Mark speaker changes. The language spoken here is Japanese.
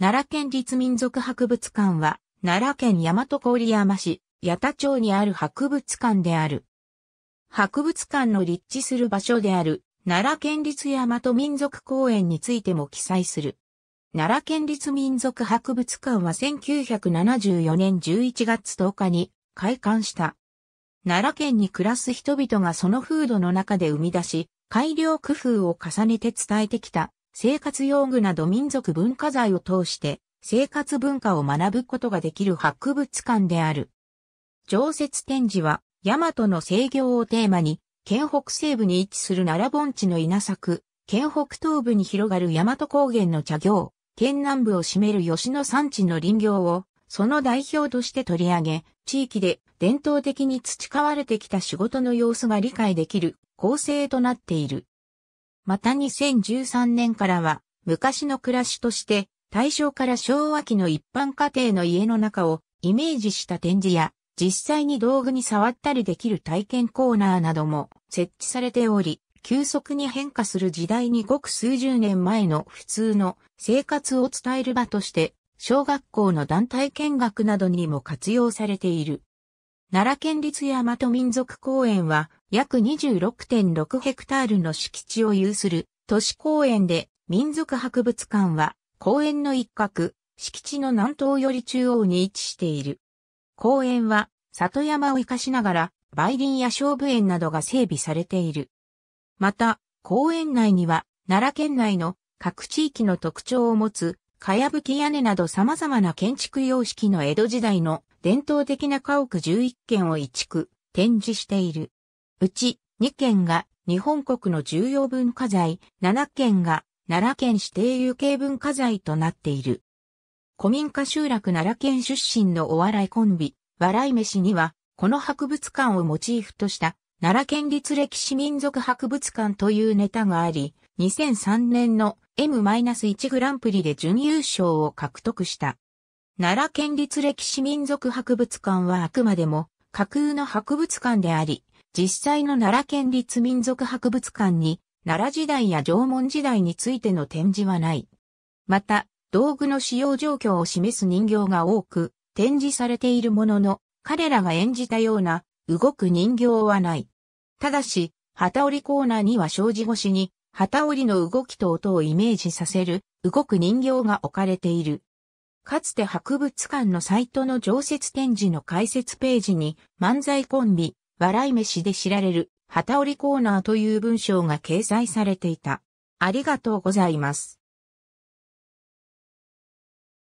Speaker 1: 奈良県立民族博物館は、奈良県大和郡山市、八田町にある博物館である。博物館の立地する場所である、奈良県立大和民族公園についても記載する。奈良県立民族博物館は1974年11月10日に開館した。奈良県に暮らす人々がその風土の中で生み出し、改良工夫を重ねて伝えてきた生活用具など民族文化財を通して生活文化を学ぶことができる博物館である。常設展示は、大和の制御をテーマに、県北西部に位置する奈良盆地の稲作、県北東部に広がる大和高原の茶業、県南部を占める吉野山地の林業を、その代表として取り上げ、地域で伝統的に培われてきた仕事の様子が理解できる構成となっている。また2013年からは、昔の暮らしとして、大正から昭和期の一般家庭の家の中をイメージした展示や、実際に道具に触ったりできる体験コーナーなども設置されており、急速に変化する時代にごく数十年前の普通の生活を伝える場として、小学校の団体見学などにも活用されている。奈良県立大和民族公園は、約26.6ヘクタールの敷地を有する都市公園で民族博物館は公園の一角、敷地の南東より中央に位置している。公園は里山を活かしながら梅林や勝負園などが整備されている。また、公園内には奈良県内の各地域の特徴を持つ、かやぶき屋根など様々な建築様式の江戸時代の伝統的な家屋11軒を移築、展示している。うち2件が日本国の重要文化財、7件が奈良県指定有形文化財となっている。古民家集落奈良県出身のお笑いコンビ、笑い飯には、この博物館をモチーフとした奈良県立歴史民族博物館というネタがあり、2003年の M-1 グランプリで準優勝を獲得した。奈良県立歴史民族博物館はあくまでも架空の博物館であり、実際の奈良県立民族博物館に、奈良時代や縄文時代についての展示はない。また、道具の使用状況を示す人形が多く展示されているものの、彼らが演じたような動く人形はない。ただし、旗織コーナーには障子越しに、旗織の動きと音をイメージさせる動く人形が置かれている。かつて博物館のサイトの常設展示の解説ページに漫才コンビ、笑い飯で知られる、旗織コーナーという文章が掲載されていた。ありがとうございます。